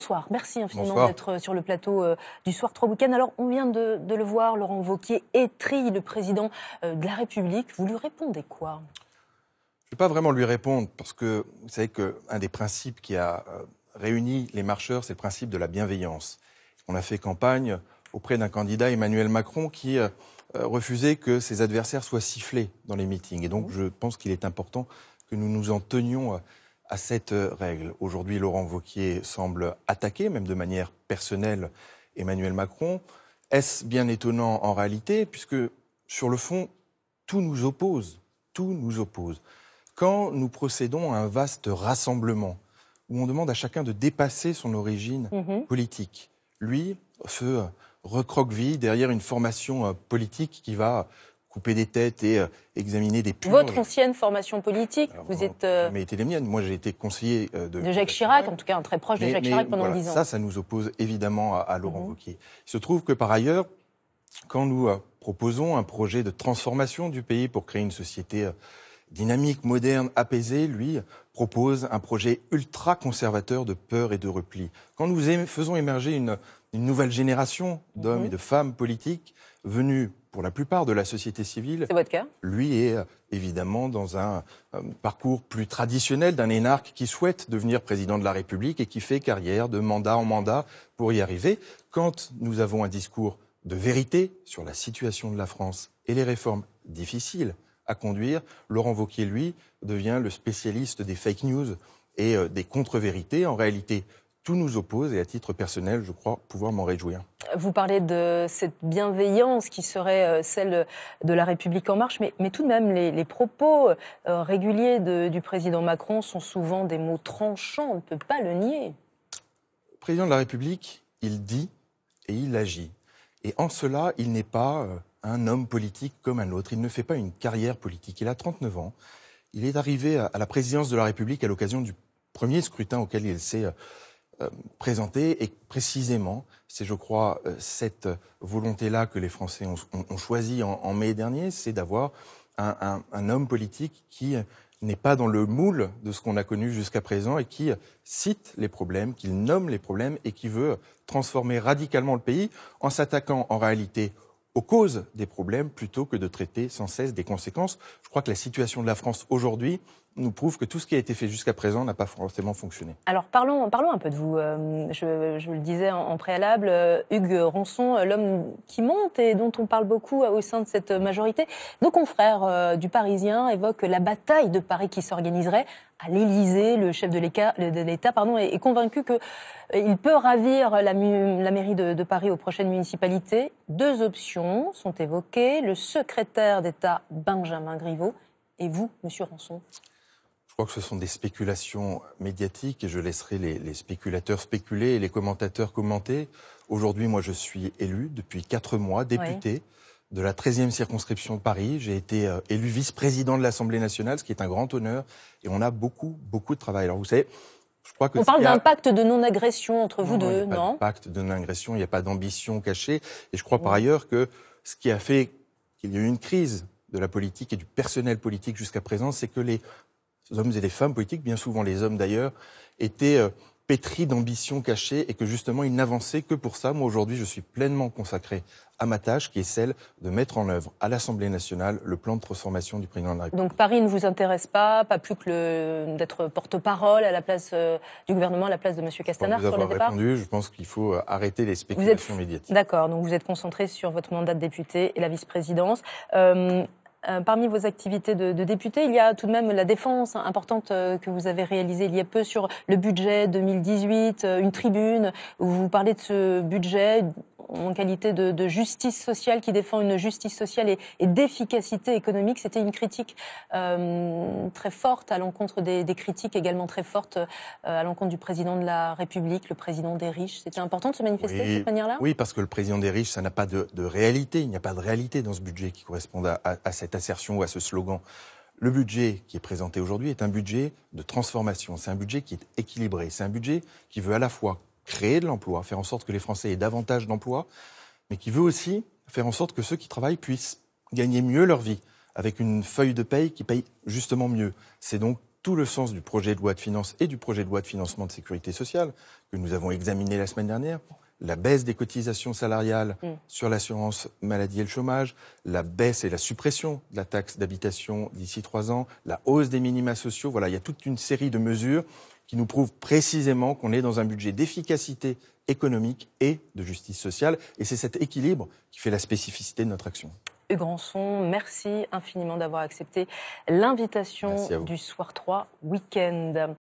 Bonsoir, merci infiniment d'être euh, sur le plateau euh, du Soir trois week ends Alors, on vient de, le voir, Laurent Vauquier étrille le président euh, de la République. Vous lui répondez quoi Je ne vais pas vraiment lui répondre parce que vous savez qu'un des principes qui a réuni les marcheurs, c'est le principe de la bienveillance. On a fait campagne auprès d'un candidat, Emmanuel Macron, qui refusait que ses adversaires soient sifflés dans les meetings. Et donc, mmh. je pense qu'il est important que nous nous en tenions à cette euh, règle. Aujourd'hui, Laurent Vauquier semble attaquer, même de manière personnelle, Emmanuel Macron. Est-ce bien étonnant en réalité, puisque sur le fond, tout nous oppose, tout nous oppose. Quand nous procédons à un vaste rassemblement, où on demande à chacun de dépasser son origine mhm. politique, lui se recroqueville derrière une formation euh, politique qui va couper des têtes et euh, examiner des Votre euh, ancienne formation politique, vous euh, êtes. Mais les miennes. Moi, j'ai été conseiller de. De Jacques Chirac, en tout cas, un très proche de Jacques Chirac pendant 10 ans. Ça, ça nous oppose évidemment à, Laurent mhm. Wauquiez. Il se trouve que par ailleurs, quand nous proposons un projet de transformation du pays pour créer une société dynamique, moderne, apaisée, lui propose un projet ultra conservateur de peur et de repli. Quand nous faisons émerger une, une nouvelle génération d'hommes mhm. et de femmes politiques venus pour la plupart de la société civile, lui est euh, évidemment dans un euh, parcours plus traditionnel d'un énarque qui souhaite devenir président de la République et qui fait carrière de mandat en mandat pour y arriver. Quand nous avons un discours de vérité sur la situation de la France et les réformes difficiles à conduire, Laurent Vauquier, lui, devient le spécialiste des fake news et euh, des contre-vérités. En réalité, tout nous oppose et à titre personnel, je crois pouvoir m'en réjouir. Vous parlez de cette bienveillance qui serait euh, celle de la République en marche, mais, mais tout de même, les, propos euh, réguliers du président Macron sont souvent des mots tranchants, on ne peut pas le nier. président de la République, il dit et il agit. Et en cela, il n'est pas euh, un homme politique comme un autre, il ne fait pas une carrière politique, il a 39 ans. Il est arrivé à la présidence de la République à l'occasion du premier scrutin auquel il s'est euh, présenté Et précisément, c'est, je crois, euh, cette volonté-là que les Français ont, choisi en, mai dernier, c'est d'avoir un, un homme politique qui n'est pas dans le moule de ce qu'on a connu jusqu'à présent et qui cite les problèmes, qui nomme les problèmes et qui veut transformer radicalement le pays en s'attaquant en réalité aux causes des problèmes plutôt que de traiter sans cesse des conséquences. Je crois que la situation de la France aujourd'hui nous prouve que tout ce qui a été fait jusqu'à présent n'a pas forcément fonctionné. Alors parlons, parlons un peu de vous. Euh, je, je, le disais en, préalable, euh, Hugues Ronson, euh, l'homme qui monte et dont on parle beaucoup au sein de cette majorité. Nos confrères du Parisien évoquent la bataille de Paris qui s'organiserait à l'Élysée. Le chef de l'État est, convaincu qu'il peut ravir la, mairie de, Paris aux prochaines municipalités. Deux options sont évoquées. Le secrétaire d'État Benjamin Griveaux et vous, Monsieur Ronson crois que ce sont des spéculations médiatiques et je laisserai les, les spéculateurs spéculer et les commentateurs commenter. Aujourd'hui, moi, je suis élu depuis quatre mois, député. de la 13e circonscription de Paris. J'ai été euh, élu vice-président de l'Assemblée nationale, ce qui est un grand honneur. Et on a beaucoup, beaucoup de travail. Alors vous savez, je crois que... On parle d'un pacte de non-agression entre vous deux, non, il a de pacte de non-agression, il n'y a pas d'ambition cachée. Et je crois par ailleurs que ce qui a fait qu'il y a eu une crise de la politique et du personnel politique jusqu'à présent, c'est que les les hommes et les femmes politiques, bien souvent les hommes d'ailleurs, étaient euh, pétris d'ambitions cachées et que justement ils n'avançaient que pour ça. Moi aujourd'hui, je suis pleinement consacré à ma tâche qui est celle de mettre en œuvre à l'Assemblée nationale le plan de transformation du président de la République. Donc Paris ne vous intéresse pas, pas plus que d'être porte-parole à la place euh, du gouvernement, à la place de M. Castaner vous avoir répondu, je pense qu'il faut euh, arrêter les spéculations médiatiques. D'accord, donc vous êtes concentré sur votre mandat de député et la vice-présidence. Euh, parmi vos activités de, député, il y a tout de même la défense hein, importante euh, que vous avez réalisée il y a peu sur le budget 2018, euh, une tribune où vous parlez de ce budget, en qualité de, justice sociale, qui défend une justice sociale et, d'efficacité économique. C'était une critique euh, très forte à l'encontre des, critiques également très fortes euh, à l'encontre du président de la République, le président des riches. C'était important de se manifester de cette manière-là Oui, parce que le président des riches, ça n'a pas de, réalité. Il n'y a pas de réalité dans ce budget qui corresponde à cette assertion ou à ce slogan. Le budget qui est présenté aujourd'hui est un budget de transformation, c'est un budget qui est équilibré, c'est un budget qui veut à la fois créer de l'emploi, faire en sorte que les Français aient davantage d'emplois, mais qui veut aussi faire en sorte que ceux qui travaillent puissent gagner mieux leur vie, avec une feuille de paye qui paye justement mieux. C'est donc tout le sens du projet de loi de finances et du projet de loi de financement de sécurité sociale que nous avons examiné la semaine dernière. La baisse des cotisations salariales mm. sur l'assurance maladie et le chômage, la baisse et la suppression de la taxe d'habitation d'ici trois ans, la hausse des minima sociaux. Voilà, il y a toute une série de mesures qui nous prouve précisément qu'on est dans un budget d'efficacité économique et de justice sociale. Et c'est cet équilibre qui fait la spécificité de notre action. Hugues merci infiniment d'avoir accepté l'invitation du Soir 3 Week-end.